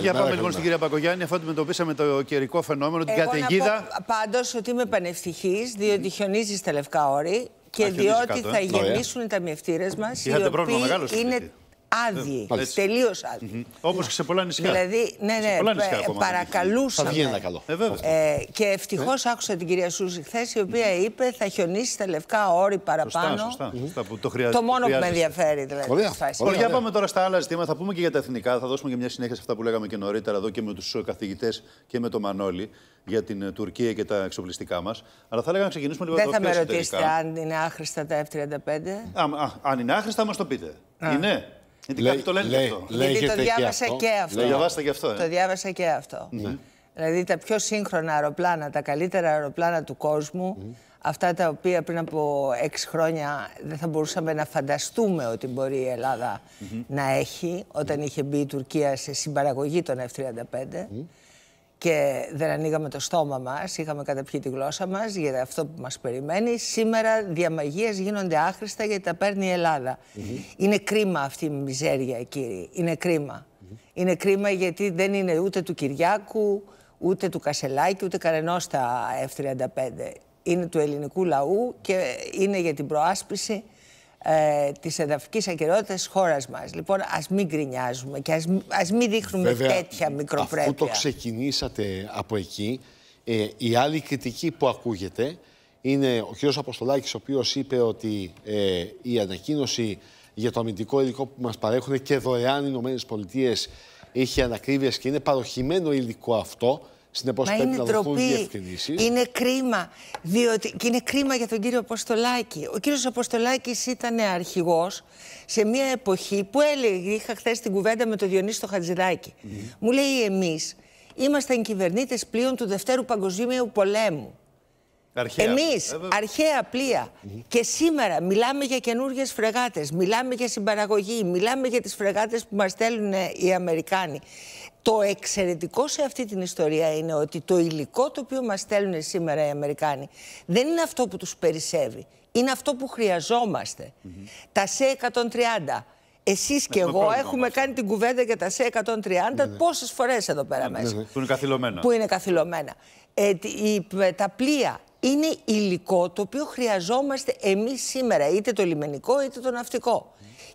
Για πάμε λοιπόν στην κυρία Πακογιάννη, αφού αντιμετωπίσαμε το καιρικό φαινόμενο, την Εγώ καταιγίδα. Πάντως ότι είμαι πανευτυχής, διότι χιονίζεις στα λευκά όρη και διότι ε. θα γεμίσουν οι ταμιευτήρε μας. Είχατε μεγάλο. Είναι Άδειοι. Ναι, Τελείω άδειοι. Όπως και σε πολλά νησιά. Δηλαδή, ναι, ναι, ναι. Θα βγαίνει καλό. Ε, ε και ευτυχώς ε. άκουσα την κυρία Σούζη χθες, η οποία είπε θα χιονίσει τα λευκά όρη παραπάνω. Σωστά, σωστά. Το, το μόνο που με ενδιαφέρει δηλαδή. Ωραία. Για πάμε τώρα στα άλλα ζητήματα. Θα πούμε και για τα εθνικά. Θα δώσουμε και μια συνέχεια σε αυτά που λέγαμε και νωρίτερα εδώ και με τους καθηγητές και με το Μανώλη για την ε, Τουρκία και τα εξοπλιστικά μας. Αλλά θα έλεγα να ξεκινήσουμε λίγο Δεν θα με ρωτήσετε αν είναι άχρηστα τα F-35. Αν είναι άχρηστα, μας το πείτε. Είναι. Γιατί κάποιοι το λένε και αυτό. Γιατί το διάβασα και αυτό. Το και αυτό. Ε. διάβασα και αυτό. Ναι. Ναι. Δηλαδή τα πιο σύγχρονα αεροπλάνα, τα καλύτερα αεροπλάνα του κόσμου, ναι. αυτά τα οποία πριν από έξι χρόνια δεν θα μπορούσαμε να φανταστούμε ότι μπορεί η Ελλάδα να έχει, όταν είχε μπει η Τουρκία σε συμπαραγωγή των F-35 και δεν ανοίγαμε το στόμα μας, είχαμε καταπιεί τη γλώσσα μας για αυτό που μας περιμένει. Σήμερα διαμαγείες γίνονται άχρηστα γιατί τα παίρνει η Ελλάδα. Είναι κρίμα αυτή η μιζέρια, κύριε, Είναι κρίμα. Είναι κρίμα γιατί δεν είναι ούτε του Κυριάκου, ούτε του Κασελάκη, ούτε κανενός τα F-35. Είναι του ελληνικού λαού και είναι για την προάσπιση ε, της εδαφικής ακαιρεότητας της χώρας μας. Λοιπόν, ας μην γκρινιάζουμε και ας ας μην δείχνουμε τέτοια μικροπρέπεια. Αφού το ξεκινήσατε από εκεί, ε, η άλλη κριτική που ακούγεται είναι ο κ. Αποστολάκης, ο οποίος είπε ότι ε, η ανακοίνωση για το αμυντικό υλικό που μας παρέχουν και δωρεάν οι ΗΠΑ είχε και είναι παροχημένο υλικό αυτό. Συνεπώ πρέπει είναι να Είναι κρίμα. Διότι... Και είναι κρίμα για τον κύριο Αποστολάκη. Ο κύριος Αποστολάκης ήταν αρχηγός σε μια εποχή που έλεγε. Είχα χθες την κουβέντα με τον Διονύστο το Χατζηδάκη. Μου λέει εμείς είμαστε κυβερνήτες πλοίων του Δευτέρου Παγκοσμίου Πολέμου. Αρχαία. Εμείς, ε, αρχαία πλοία. Και σήμερα μιλάμε για καινούριε φρεγάτες, μιλάμε για συμπαραγωγή, μιλάμε για τις φρεγάτες που μας στέλνουν ε, οι Αμερικάνοι. Το εξαιρετικό σε αυτή την ιστορία είναι ότι το υλικό το οποίο μας στέλνουν σήμερα οι Αμερικάνοι δεν είναι αυτό που τους περισσεύει. Είναι αυτό που χρειαζόμαστε. Mm Τα C-130, εσείς και εγώ έχουμε ε. κάνει την κουβέντα για τα C-130 ναι, ναι. πόσες φορές εδώ πέρα ναι, ναι, μέσα. Ναι. Που είναι καθυλωμένα. Που είναι καθυλωμένα. Ε, τα πλοία είναι υλικό το οποίο χρειαζόμαστε εμείς σήμερα, είτε το λιμενικό είτε το ναυτικό.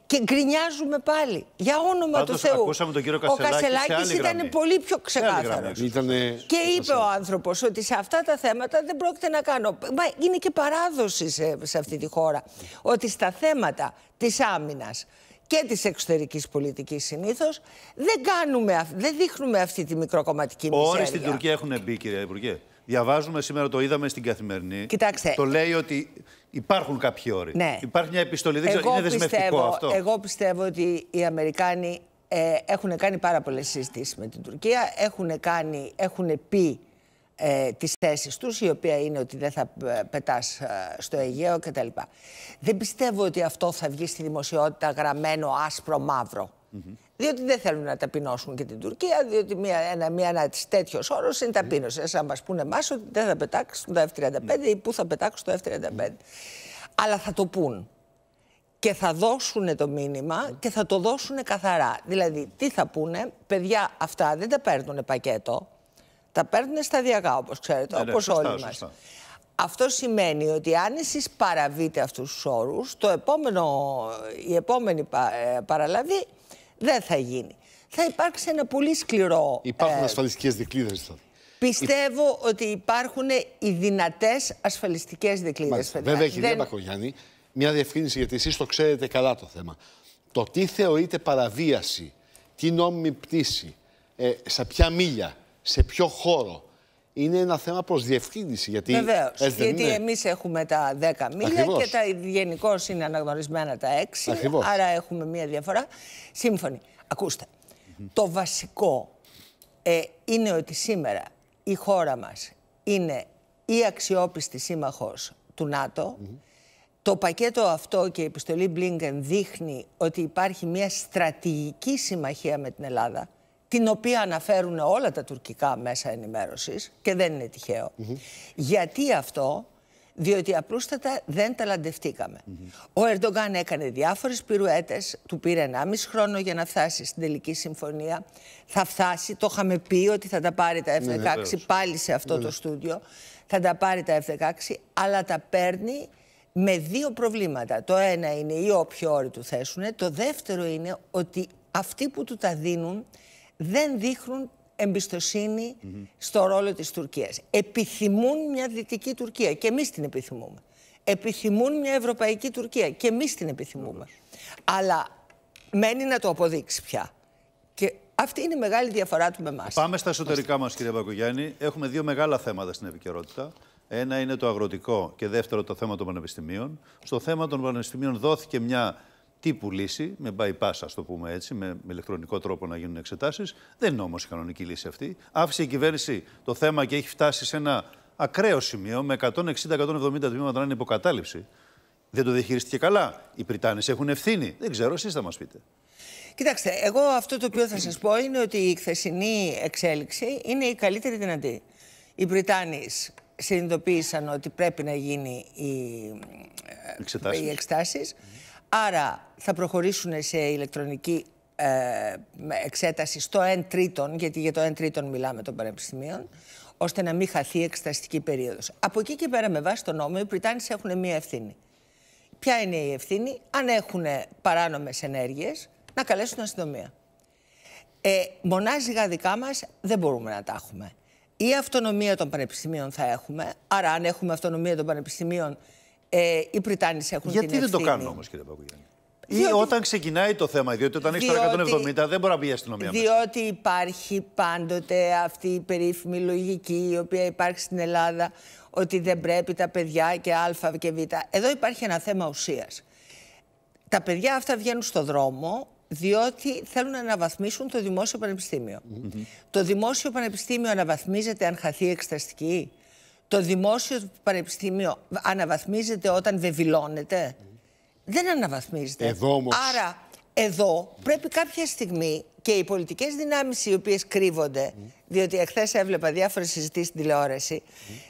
Και γκρινιάζουμε πάλι. Για όνομα του Θεού. Ακούσαμε τον κύριο Κασελάκη, ο Κασελάκη ήταν πολύ πιο ξεκάθαρο. Ήτανε... Και είπε ο άνθρωπος ότι σε αυτά τα θέματα δεν πρόκειται να κάνω. Μα είναι και παράδοση σε, αυτή τη χώρα. Ότι στα θέματα της άμυνας και της εξωτερικής πολιτικής συνήθως, δεν, δεν δείχνουμε αυτή τη μικροκομματική μισέρια. Όρες στην Τουρκία έχουν μπει, κύριε Υπουργέ. Διαβάζουμε σήμερα, το είδαμε στην καθημερινή. Το λέει ότι υπάρχουν κάποιοι όροι. Ναι. Υπάρχει μια επιστολή. Δεν ξέρω, είναι δεσμευτικό πιστεύω, αυτό. Εγώ πιστεύω ότι οι Αμερικάνοι ε, έχουν κάνει πάρα πολλές συζητήσεις με την Τουρκία. Έχουν, κάνει, έχουν πει ε, τις θέσεις τους, η οποία είναι ότι δεν θα ε, πετάς ε, στο Αιγαίο κτλ. Δεν πιστεύω ότι αυτό θα βγει στη δημοσιότητα γραμμένο άσπρο-μαύρο. Διότι δεν θέλουν να ταπεινώσουν και την Τουρκία, διότι μια, ένα, μια, ένα τέτοιος όρος είναι ταπείνωσης. Mm. Αν μας πούνε εμάς ότι δεν θα πετάξουν το F-35 ή πού θα πετάξουν το F-35. Αλλά θα το πούν. Και θα δώσουν το μήνυμα και θα το δώσουν καθαρά. Δηλαδή, τι θα πούνε, παιδιά αυτά δεν τα παίρνουν πακέτο. Τα παίρνουν σταδιακά, όπως ξέρετε, ναι, ναι, όπως όλοι μας. Αυτό σημαίνει ότι αν εσείς παραβείτε αυτούς τους όρους, το η επόμενη ε, παραλαβή δεν θα γίνει. Θα υπάρξει ένα πολύ σκληρό... Υπάρχουν ε, ασφαλιστικές δικλείδες. Δηλαδή. Πιστεύω ότι υπάρχουν οι δυνατές ασφαλιστικές δικλείδες. Βέβαια, κυρία δεν... Μπακογιάννη, μια διευκρίνηση, γιατί εσείς το ξέρετε καλά το θέμα. Το τι θεωρείται παραβίαση, τι νόμιμη πτήση, ε, σε ποια μίλια, σε ποιο χώρο, είναι ένα θέμα προς διευκρίνηση. Γιατί Γιατί εμείς έχουμε τα 10 μίλια και τα γενικώς είναι αναγνωρισμένα τα 6. Άρα έχουμε μία διαφορά. σύμφωνη. Ακούστε. Το βασικό ε, είναι ότι σήμερα η χώρα μας είναι η αξιόπιστη σύμμαχος του ΝΑΤΟ. Το πακέτο αυτό και η επιστολή Blinken δείχνει ότι υπάρχει μια στρατηγική συμμαχία με την Ελλάδα την οποία αναφέρουν όλα τα τουρκικά μέσα ενημέρωσης και δεν είναι τυχαίο. Γιατί αυτό, διότι απλούστατα δεν ταλαντευτήκαμε. Mm Ο Ερντογκάν έκανε διάφορες πυρουέτες, του πήρε 1,5 χρόνο για να φτάσει στην τελική συμφωνία. Θα φτάσει, το είχαμε πει ότι θα τα πάρει τα F-16 ναι, πάλι σε αυτό το ναι, ναι. στούντιο. Θα τα πάρει τα F-16, αλλά τα παίρνει με δύο προβλήματα. Το ένα είναι οι όποιοι όροι του θέσουν, το δεύτερο είναι ότι αυτοί που του τα δίνουν δεν δείχνουν εμπιστοσύνη mm στο ρόλο της Τουρκίας. Επιθυμούν μια δυτική Τουρκία και εμείς την επιθυμούμε. Επιθυμούν μια ευρωπαϊκή Τουρκία και εμείς την επιθυμούμε. Αλλά μένει να το αποδείξει πια. Και αυτή είναι η μεγάλη διαφορά του με εμάς. Πάμε στα εσωτερικά μας κύριε Μπακογιάννη. Έχουμε δύο μεγάλα θέματα στην επικαιρότητα. Ένα είναι το αγροτικό και δεύτερο το θέμα των πανεπιστημίων. Στο θέμα των πανεπιστημίων δόθηκε μια Τύπου λύση, με bypass, ας το πούμε έτσι, με, ηλεκτρονικό τρόπο να γίνουν εξετάσεις. Δεν είναι όμως η κανονική λύση αυτή. Άφησε η κυβέρνηση το θέμα και έχει φτάσει σε ένα ακραίο σημείο με 160-170 τμήματα να είναι υποκατάληψη. Δεν το διαχειριστήκε καλά. Οι Πριτάνες έχουν ευθύνη. Δεν ξέρω, εσείς θα μας πείτε. Κοιτάξτε, εγώ αυτό το οποίο θα σας πω είναι ότι η χθεσινή εξέλιξη είναι η καλύτερη δυνατή. Οι Πριτάνε συνειδητοποίησαν ότι πρέπει να γίνει η... Ε, οι εξετάσεις. Άρα θα προχωρήσουν σε ηλεκτρονική ε, εξέταση στο 1 τρίτον, γιατί για το 1 τρίτον μιλάμε των πανεπιστημίων, ώστε να μην χαθεί η εξεταστική περίοδος. Από εκεί και πέρα με βάση τον νόμο οι Πριτάνες έχουν μία ευθύνη. Ποια είναι η ευθύνη, αν έχουν παράνομες ενέργειες, να καλέσουν αστυνομία. Ε, μονάζιγα δικά μας δεν μπορούμε να τα έχουμε. Η αυτονομία των πανεπιστημίων θα έχουμε, άρα αν έχουμε αυτονομία των πανεπιστημίων ε, οι Πριτάνοι έχουν Γιατί την Γιατί δεν το κάνουν όμως, κύριε Παπαγιάννη. Ή όταν ξεκινάει το θέμα, διότι όταν έχεις τώρα 170 δεν μπορεί να μπει η αστυνομία Διότι υπάρχει πάντοτε αυτή η περίφημη λογική η οποία υπάρχει στην Ελλάδα ότι δεν πρέπει τα παιδιά και α και β. Εδώ υπάρχει ένα θέμα ουσίας. Τα παιδιά αυτά βγαίνουν στο δρόμο διότι θέλουν να αναβαθμίσουν το δημόσιο πανεπιστήμιο. Το δημόσιο πανεπιστήμιο αναβαθμίζεται αν χαθεί εξεταστική το δημόσιο πανεπιστήμιο αναβαθμίζεται όταν βεβηλώνεται. Δεν αναβαθμίζεται. Εδώ όμως... Άρα εδώ πρέπει κάποια στιγμή και οι πολιτικές δυνάμεις οι οποίες κρύβονται, διότι εχθές έβλεπα διάφορες συζητήσεις στην τηλεόραση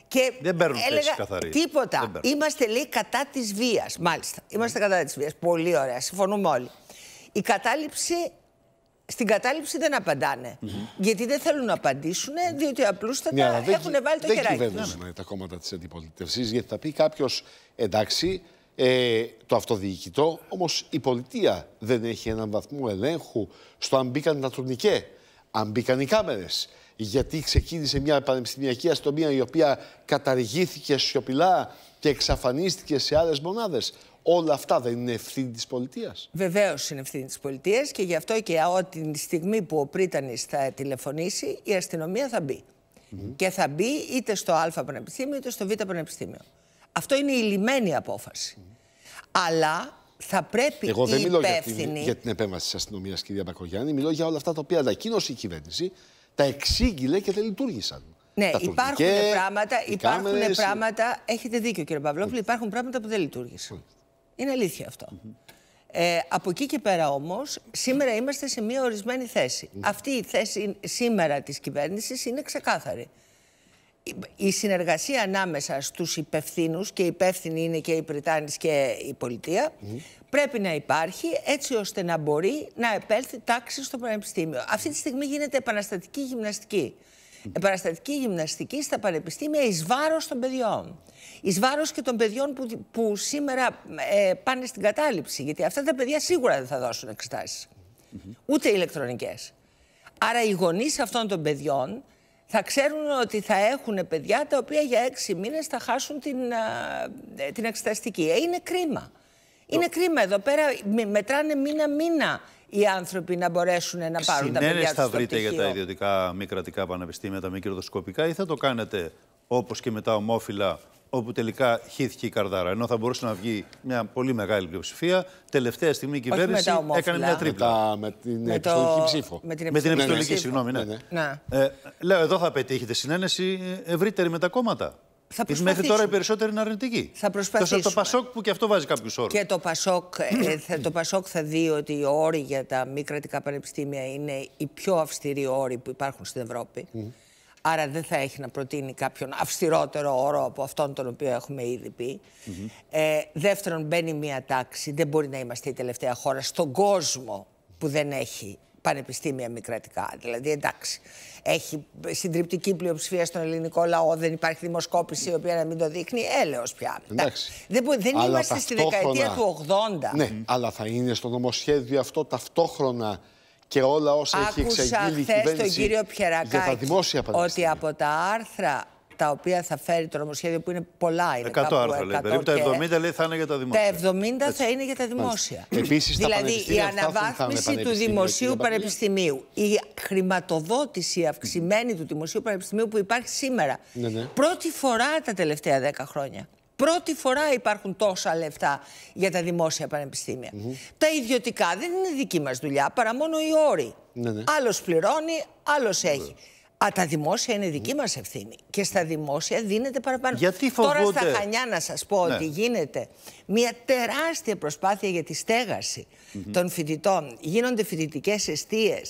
και Δεν παίρνουν έλεγα καθαρή. τίποτα. Είμαστε λέει κατά της βίας. μάλιστα. Είμαστε κατά της βίας. Πολύ ωραία, συμφωνούμε όλοι. Η κατάληψη στην κατάληψη δεν απαντάνε. Γιατί δεν θέλουν να απαντήσουν, ναι. διότι απλούστατα yeah, ναι, έχουν δεν, βάλει το δεν χεράκι. Δεν κυβερνούν ναι, τα κόμματα της αντιπολίτευσης, γιατί θα πει κάποιος εντάξει, ε, το αυτοδιοικητό, όμως η πολιτεία δεν έχει έναν βαθμό ελέγχου στο αν μπήκαν τα τουρνικέ, αν μπήκαν οι κάμερες. Γιατί ξεκίνησε μια πανεπιστημιακή αστυνομία η οποία καταργήθηκε σιωπηλά και εξαφανίστηκε σε άλλες μονάδες όλα αυτά δεν είναι ευθύνη της πολιτείας. Βεβαίως είναι ευθύνη της πολιτείας και γι' αυτό και την στιγμή που ο Πρίτανης θα τηλεφωνήσει, η αστυνομία θα μπει. Και θα μπει είτε στο Α Πανεπιστήμιο είτε στο Β Πανεπιστήμιο. Αυτό είναι η λυμενη απόφαση. Mm Αλλά θα πρέπει Εγώ δεν μιλώ για, την, για την επέμβαση της αστυνομίας, κυρία Μπακογιάννη. Μιλώ για όλα αυτά τα οποία ανακοίνωσε η κυβέρνηση, τα εξήγηλε και δεν λειτουργήσαν. Ναι, υπάρχουν πράγματα, υπάρχουν πράγματα. Έχετε δίκιο, κύριε Παυλόπουλο, υπάρχουν πράγματα που δεν λειτουργήσαν. Είναι αλήθεια αυτό. Ε, από εκεί και πέρα όμως, σήμερα είμαστε σε μια ορισμένη θέση. Αυτή η θέση σήμερα της κυβέρνησης είναι ξεκάθαρη. Η, συνεργασία ανάμεσα στους υπευθύνους, και υπεύθυνοι είναι και οι Πριτάνης και η Πολιτεία, πρέπει να υπάρχει έτσι ώστε να μπορεί να επέλθει τάξη στο Πανεπιστήμιο. Αυτή τη στιγμή γίνεται επαναστατική γυμναστική παραστατική γυμναστική στα πανεπιστήμια εις βάρος των παιδιών. Εις βάρος και των παιδιών που, που σήμερα ε, πάνε στην κατάληψη, γιατί αυτά τα παιδιά σίγουρα δεν θα δώσουν εξετάσεις. Ούτε ηλεκτρονικές. Άρα οι γονείς αυτών των παιδιών θα ξέρουν ότι θα έχουν παιδιά τα οποία για έξι μήνες θα χάσουν την, ε, την εξεταστική. Ε, είναι κρίμα. Είναι κρίμα εδώ πέρα, μετράνε μήνα-μήνα οι άνθρωποι να μπορέσουν να πάρουν τα παιδιά τους θα βρείτε για τα ιδιωτικά μη κρατικά πανεπιστήμια, τα μη κερδοσκοπικά ή θα το κάνετε όπως και με τα ομόφυλα όπου τελικά χύθηκε η καρδάρα. Ενώ θα μπορούσε να βγει μια πολύ μεγάλη πλειοψηφία. Τελευταία στιγμή η κυβέρνηση έκανε μια τρίπλα. Με, την με επιστολική ψήφο. Με την επιστολική, με την επιστολική συγγνώμη, ναι. Ναι, ναι. Ε, λέω, εδώ θα πετύχετε συνένεση ευρύτερη με τα κόμματα θα Μέχρι τώρα οι περισσότεροι είναι αρνητικοί. Θα προσπαθήσουμε. Τόσο το Πασόκ που και αυτό βάζει κάποιους όρους. Και το Πασόκ, ε, ε, θα, το Πασόκ θα δει ότι οι όροι για τα μη κρατικά πανεπιστήμια είναι οι πιο αυστηροί όροι που υπάρχουν στην Ευρώπη. Άρα δεν θα έχει να προτείνει κάποιον αυστηρότερο όρο από αυτόν τον οποίο έχουμε ήδη πει. Mm -hmm. ε, δεύτερον, μπαίνει μια τάξη. Δεν μπορεί να είμαστε η τελευταία χώρα στον κόσμο που δεν έχει πανεπιστήμια μη κρατικά. Δηλαδή, εντάξει, έχει συντριπτική πλειοψηφία στον ελληνικό λαό, δεν υπάρχει δημοσκόπηση η οποία να μην το δείχνει. Έλέω πια. Εντάξει. Δεν, δεν αλλά είμαστε στη δεκαετία του 80. Ναι, αλλά θα είναι στο νομοσχέδιο αυτό ταυτόχρονα και όλα όσα Άκουσα έχει εξαγγείλει η κυβέρνηση τον κύριο Πιερακάκη, Ότι από τα άρθρα τα οποία θα φέρει το νομοσχέδιο, που είναι πολλά, είναι 100 κάπου, άρθρα, 100 λέει, περίπου τα 70 λέει θα είναι για τα δημόσια. Τα 70 θα είναι για τα δημόσια. Επίσης, δηλαδή η αναβάθμιση του δημοσίου πανεπιστημίου, η χρηματοδότηση αυξημένη του δημοσίου πανεπιστημίου που υπάρχει σήμερα. Ναι, ναι. Πρώτη φορά τα τελευταία 10 χρόνια. Πρώτη φορά υπάρχουν τόσα λεφτά για τα δημόσια πανεπιστήμια. Mm -hmm. Τα ιδιωτικά δεν είναι δική μας δουλειά, παρά μόνο οι όροι. Ναι, ναι. Άλλος πληρώνει, άλλος έχει. Ναι. Α, τα δημόσια είναι δική μας ευθύνη. Και στα δημόσια δίνεται παραπάνω. Γιατί Τώρα στα Χανιά να σας πω ότι ναι. γίνεται μια τεράστια προσπάθεια για τη στεγαση των φοιτητών. Γίνονται φοιτητικές αιστείες.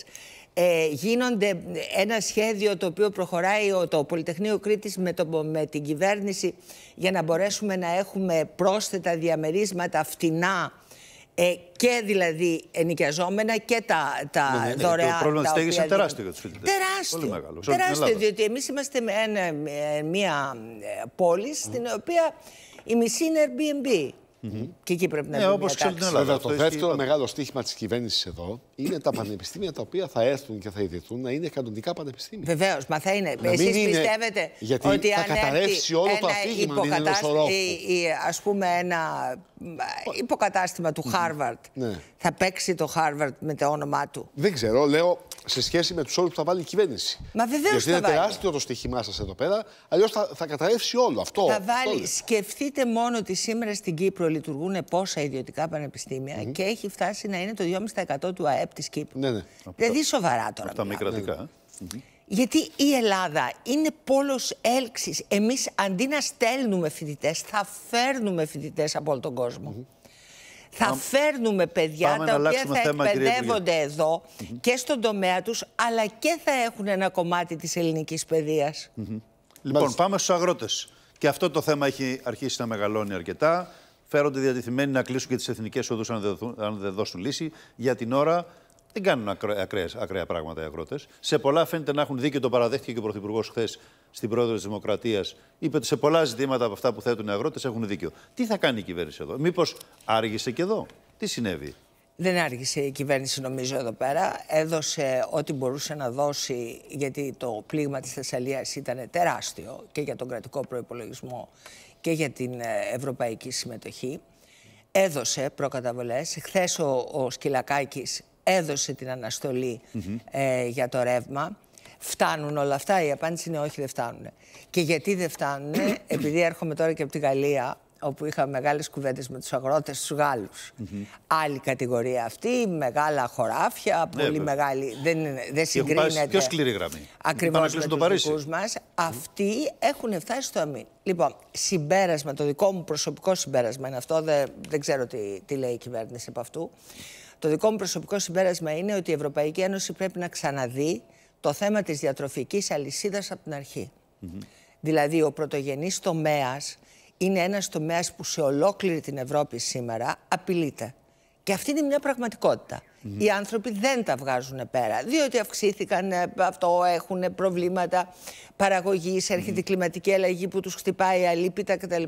Ε, γίνονται ένα σχέδιο το οποίο προχωράει το Πολυτεχνείο Κρήτης με, με την κυβέρνηση για να μπορέσουμε να έχουμε πρόσθετα διαμερίσματα φτηνά ε, και δηλαδή ενοικιαζόμενα και τα, τα ναι, ναι, ναι δωρεά. Το πρόβλημα της στέγη είναι τεράστιο για τους φοιτητέ. Δηλαδή. Τεράστιο. Πολύ Τεράστιο, διότι εμείς είμαστε μια ε, ε, πόλη στην οποία η μισή είναι Airbnb mm Και εκεί πρέπει να ε, όπως Το δεύτερο μεγάλο στίχημα της κυβέρνησης εδώ είναι τα πανεπιστήμια τα οποία θα έρθουν και θα ιδρυθούν να είναι κανονικά πανεπιστήμια. Βεβαίως, μα θα είναι. Εσεί πιστεύετε ότι θα αν καταρρεύσει όλο το αφήγημα Ας πούμε, ένα υποκατάστημα του Χάρβαρτ ναι. θα παίξει το Χάρβαρτ με το όνομά του. Δεν ξέρω, λέω σε σχέση με τους όρους που θα βάλει η κυβέρνηση. Μα βεβαίως θα είναι βάλει. τεράστιο το στοίχημά σας εδώ πέρα, αλλιώς θα, θα καταρρεύσει όλο αυτό. Θα βάλει. σκεφτείτε μόνο ότι σήμερα στην Κύπρο λειτουργούν πόσα ιδιωτικά πανεπιστήμια και έχει φτάσει να είναι το 2,5% του ΑΕΠ της Κύπρου. Ναι, ναι. Δηλαδή σοβαρά τώρα. Αυτά μη κρατικά. Γιατί η Ελλάδα είναι πόλος έλξης. Εμείς, αντί να στέλνουμε φοιτητές, θα φέρνουμε φοιτητές από όλο τον κόσμο θα φέρνουμε παιδιά τα οποία θα θέμα, εκπαιδεύονται εδώ και στον τομέα τους, αλλά και θα έχουν ένα κομμάτι της ελληνικής παιδείας. Λοιπόν, πάμε στους αγρότες. Και αυτό το θέμα έχει αρχίσει να μεγαλώνει αρκετά. Φέρονται διατεθειμένοι να κλείσουν και τις εθνικές οδούς αν δεν δώσουν λύση. Για την ώρα δεν κάνουν ακραία πράγματα οι αγρότε. Σε πολλά φαίνεται να έχουν δίκιο, το παραδέχτηκε και ο Πρωθυπουργός χθες στην πρόεδρο της Δημοκρατίας. Είπε ότι σε πολλά ζητήματα από αυτά που θέτουν οι αγρότε έχουν δίκιο. Τι θα κάνει η κυβέρνηση εδώ, Μήπως άργησε και εδώ, Τι συνέβη. Δεν άργησε η κυβέρνηση νομίζω εδώ πέρα. Έδωσε ό,τι μπορούσε να δώσει γιατί το πλήγμα της Θεσσαλίας ήταν τεράστιο και για τον κρατικό προπολογισμό και για την ε, ευρωπαϊκή συμμετοχή. Έδωσε προκαταβολές. Χθες ο, ο έδωσε την αναστολή ε, για το ρεύμα. Φτάνουν όλα αυτά. Η απάντηση είναι όχι, δεν φτάνουν. Και γιατί δεν φτάνουν, επειδή έρχομαι τώρα και από τη Γαλλία, όπου είχα μεγάλες κουβέντες με τους αγρότες, τους Γάλλους. Άλλη κατηγορία αυτή, μεγάλα χωράφια, ναι, πολύ βέβαια. μεγάλη, δεν, δεν συγκρίνεται. Πιο σκληρή γραμμή. Ακριβώς με το τους Αυτοί έχουν φτάσει στο αμήν. Λοιπόν, συμπέρασμα, το δικό μου προσωπικό συμπέρασμα είναι αυτό, δεν, ξέρω τι, τι λέει η κυβέρνηση από αυτού. Το δικό μου προσωπικό συμπέρασμα είναι ότι η Ευρωπαϊκή Ένωση πρέπει να ξαναδεί το θέμα της διατροφικής αλυσίδας από την αρχή. Δηλαδή, ο πρωτογενής τομέας είναι ένας τομέας που σε ολόκληρη την Ευρώπη σήμερα απειλείται. Και αυτή είναι μια πραγματικότητα. Οι άνθρωποι δεν τα βγάζουν πέρα, διότι αυξήθηκαν, ε, αυτό έχουν προβλήματα παραγωγής, έρχεται η κλιματική αλλαγή που τους χτυπάει αλήπητα κτλ.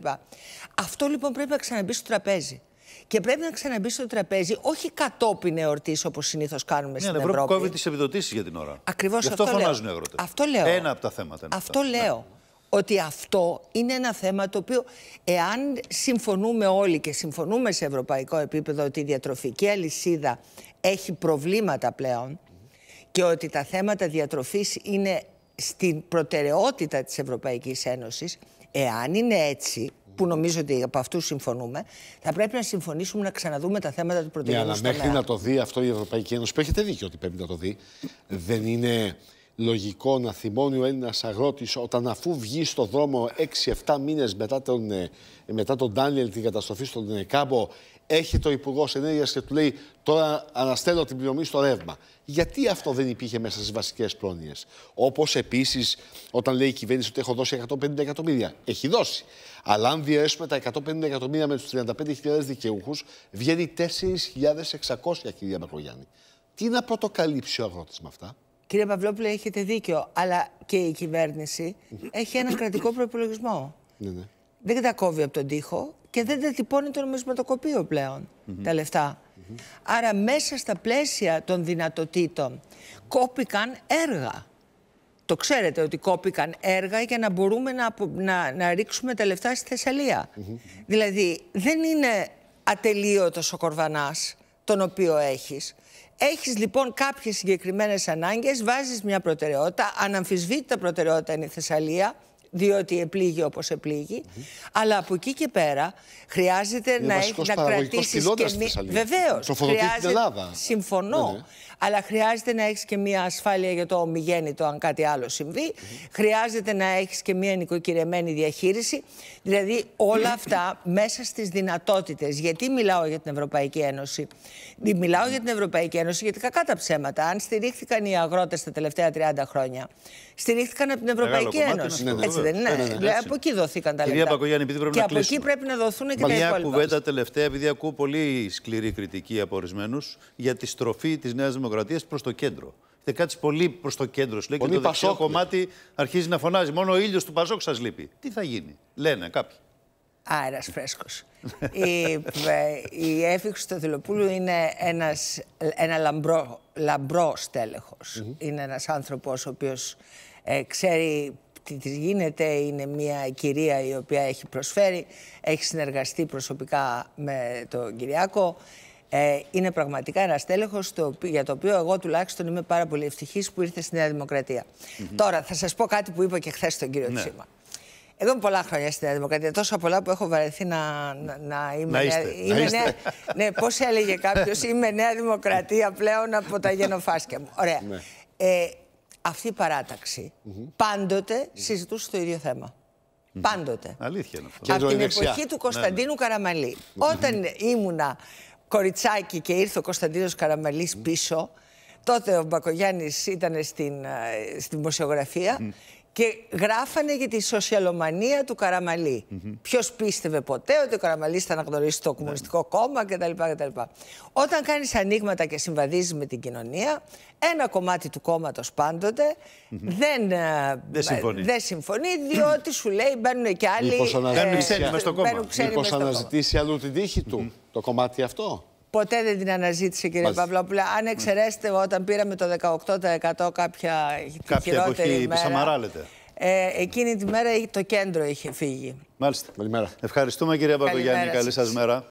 Αυτό λοιπόν πρέπει να ξαναμπεί στο τραπέζι και πρέπει να ξαναμπεί στο τραπέζι, όχι κατόπιν εορτής όπως συνήθως κάνουμε ναι, στην Ευρώπη. Ναι, κόβει τις επιδοτήσεις για την ώρα. Ακριβώς αυτό. Αυτό φωνάζουν οι αγρότες. Αυτό λέω. Ένα από τα θέματα. Είναι αυτό, ναι. λέω. Ότι αυτό είναι ένα θέμα το οποίο, εάν συμφωνούμε όλοι και συμφωνούμε σε ευρωπαϊκό επίπεδο ότι η διατροφική αλυσίδα έχει προβλήματα πλέον και ότι τα θέματα διατροφής είναι στην προτεραιότητα της Ευρωπαϊκής Ένωσης, εάν είναι έτσι, που νομίζω ότι από αυτού συμφωνούμε, θα πρέπει να συμφωνήσουμε να ξαναδούμε τα θέματα του πρωτογενού. Ναι, αλλά μέχρι να το δει αυτό η Ευρωπαϊκή Ένωση, που έχετε δίκιο ότι πρέπει να το δει, δεν είναι λογικό να θυμώνει ο Έλληνας αγρότης όταν αφού βγει στο δρόμο 6-7 μήνες μετά τον, ε, μετά τον Ντάνιελ την καταστροφή στον ε, Κάμπο, έχει το Υπουργός Ενέργειας και του λέει: Τώρα αναστέλω την πληρωμή στο ρεύμα. Γιατί αυτό δεν υπήρχε μέσα στις βασικές πρόνοιες. Όπως επίσης, όταν λέει η κυβέρνηση ότι έχω δώσει 150 εκατομμύρια. Έχει δώσει. Αλλά αν διαιρέσουμε τα 150 εκατομμύρια με τους 35.000 δικαιούχους, βγαίνει 4.600, κυρία Μακρογιάννη. Τι να πρωτοκαλύψει ο αγρότης με αυτά. Κύριε Παυλόπουλε, έχετε δίκιο. Αλλά και η κυβέρνηση έχει ένα κρατικό προπολογισμό. Ναι, ναι. Δεν τα κόβει από τον τοίχο και δεν τα τυπώνει το νομισματοκοπείο πλέον mm τα λεφτά. Άρα μέσα στα πλαίσια των δυνατοτήτων κόπηκαν έργα. Το ξέρετε ότι κόπηκαν έργα για να μπορούμε να, ρίξουμε τα λεφτά στη Θεσσαλία. Δηλαδή δεν είναι ατελείωτος ο κορβανάς τον οποίο έχεις. Έχεις λοιπόν κάποιες συγκεκριμένες ανάγκες, βάζεις μια προτεραιότητα, αναμφισβήτητα προτεραιότητα είναι η Θεσσαλία, διότι επλήγει όπως Αλλά από εκεί και πέρα χρειάζεται να, έχει, να κρατήσεις και μία... Βεβαίως. Χρειάζεται... Ελλάδα. Συμφωνώ. Ναι, ναι. Αλλά χρειάζεται να έχεις και μία ασφάλεια για το ομιγέννητο αν κάτι άλλο συμβεί. Χρειάζεται να έχεις και μία νοικοκυρεμένη διαχείριση. Δηλαδή όλα αυτά μέσα στις δυνατότητες. Γιατί μιλάω για την Ευρωπαϊκή Ένωση. Μιλάω για την Ευρωπαϊκή Ένωση γιατί κακά τα ψέματα. Αν στηρίχθηκαν οι αγρότες τα τελευταία 30 χρόνια, στηρίχθηκαν από την Ευρωπαϊκή Ένωση. Ναι, ναι, δεν είναι. Ε, από εκεί δοθήκαν τα λεφτά. και να από εκεί πρέπει να δοθούν και Μα τα υπόλοιπα. Μια κουβέντα τελευταία, επειδή ακούω πολύ σκληρή κριτική από ορισμένους για τη στροφή της Νέας Δημοκρατίας προς το κέντρο. Έχετε κάτι πολύ προς το κέντρο, σου λέει, και το δεξιό κομμάτι αρχίζει να φωνάζει. Μόνο ο ήλιος του Πασόκ σας λείπει. Τι θα γίνει, λένε κάποιοι. Άρα φρέσκος. η, ε, η έφηξη του Θελοπούλου είναι ένας, ένα λαμπρό, λαμπρό στέλεχος. Mm Είναι ένας άνθρωπος ο οποίος ε, ξέρει τι της γίνεται. Είναι μια κυρία η οποία έχει προσφέρει, έχει συνεργαστεί προσωπικά με τον Κυριάκο. Ε, είναι πραγματικά ένα τέλεχο για το οποίο εγώ τουλάχιστον είμαι πάρα πολύ ευτυχής που ήρθε στη Νέα Δημοκρατία. Mm -hmm. Τώρα, θα σας πω κάτι που είπα και χθες στον κύριο ναι. Τσίμα. Εδώ είμαι πολλά χρόνια στη Νέα Δημοκρατία. Τόσα πολλά που έχω βαρεθεί να, να, να είμαι. Να είστε, είμαι να είστε. Νέα, ναι, πώς έλεγε κάποιος, Είμαι Νέα Δημοκρατία πλέον από τα γενοφάσκια μου. Ωραία. Ναι. Ε, αυτή η παράταξη mm πάντοτε συζητούσε το ίδιο θέμα. Πάντοτε. Αλήθεια είναι αυτό. Από την δεξιά. εποχή του ναι, ναι. Κωνσταντίνου ναι, Καραμαλή. Όταν ήμουνα κοριτσάκι και ήρθε ο Κωνσταντίνος Καραμαλής πίσω, τότε ο Μπακογιάννης ήταν στην, ε, στην δημοσιογραφία και γράφανε για τη σοσιαλομανία του Καραμαλή. Mm Ποιος πίστευε ποτέ ότι ο Καραμαλής θα αναγνωρίσει το ναι. Κομμουνιστικό Κόμμα κτλ. Όταν κάνεις ανοίγματα και συμβαδίζεις με την κοινωνία, ένα κομμάτι του κόμματος πάντοτε δεν, ε, δεν, συμφωνεί. δεν συμφωνεί, διότι σου λέει μπαίνουν και άλλοι. Μήπως ε, αναζητήσει, αναζητήσει αλλού την τύχη του το κομμάτι αυτό. Ποτέ δεν την αναζήτησε, κύριε Μάλιστα. Παυλόπουλα. Αν εξαιρέσετε όταν πήραμε το 18% κάποια, κάποια χειρότερη εποχή, μέρα, ε, εκείνη τη μέρα το κέντρο είχε φύγει. Μάλιστα. Καλημέρα. Ευχαριστούμε, κύριε Παπαγιάννη. Καλή σας μέρα.